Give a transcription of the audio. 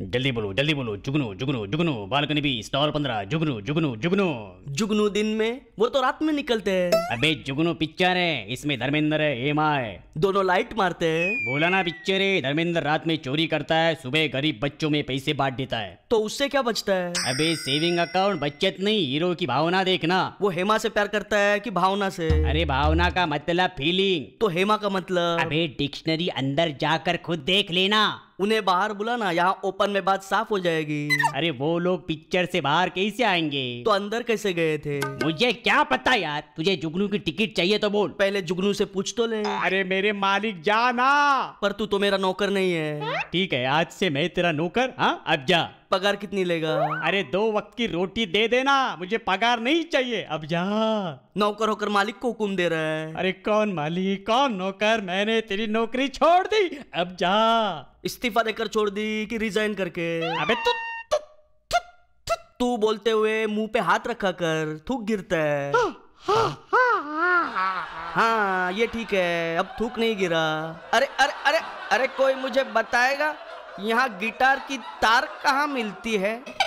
जल्दी बोलो जल्दी बोलो जुगनू जुगनू जुगनू बालकनी भी स्टॉल पंद्रह जुगनू जुगनू जुगनू जुगनू दिन में वो तो रात में निकलते हैं अबे जुगनू पिक्चर है इसमें धर्मेंद्र है हेमा है दोनों लाइट मारते हैं बोला ना पिक्चर है धर्मेंद्र रात में चोरी करता है सुबह गरीब बच्चों में पैसे बांट देता है तो उससे क्या बचता है अबे सेविंग अकाउंट बचत नहीं हीरो की भावना देखना वो हेमा से प्यार करता है की भावना से अरे भावना का मतलब फीलिंग तो हेमा का मतलब अबे डिक्शनरी अंदर जाकर खुद देख लेना उन्हें बाहर बुला ना यहाँ ओपन में बात साफ हो जाएगी अरे वो लोग पिक्चर से बाहर कैसे आएंगे तो अंदर कैसे गए थे मुझे क्या पता यार तुझे जुगनू की टिकट चाहिए तो बोल पहले जुगनू से पूछ तो ले अरे मेरे मालिक जा ना पर तू तो मेरा नौकर नहीं है ठीक है आज से मैं तेरा नौकर हाँ अब जा पगार कितनी लेगा अरे दो वक्त की रोटी दे देना मुझे पगार नहीं चाहिए अब जा नौकर होकर मालिक को हुक्म दे रहा है अरे कौन मालिक कौन नौकर मैंने तेरी नौकरी छोड़ दी अब जा इस्तीफा देकर छोड़ दी कि रिजाइन करके अबे तू तू बोलते हुए मुंह पे हाथ रखा कर थूक गिरता है हाँ ये ठीक है अब थूक नहीं गिरा अरे अरे अरे अरे कोई मुझे बताएगा यहाँ गिटार की तार कहाँ मिलती है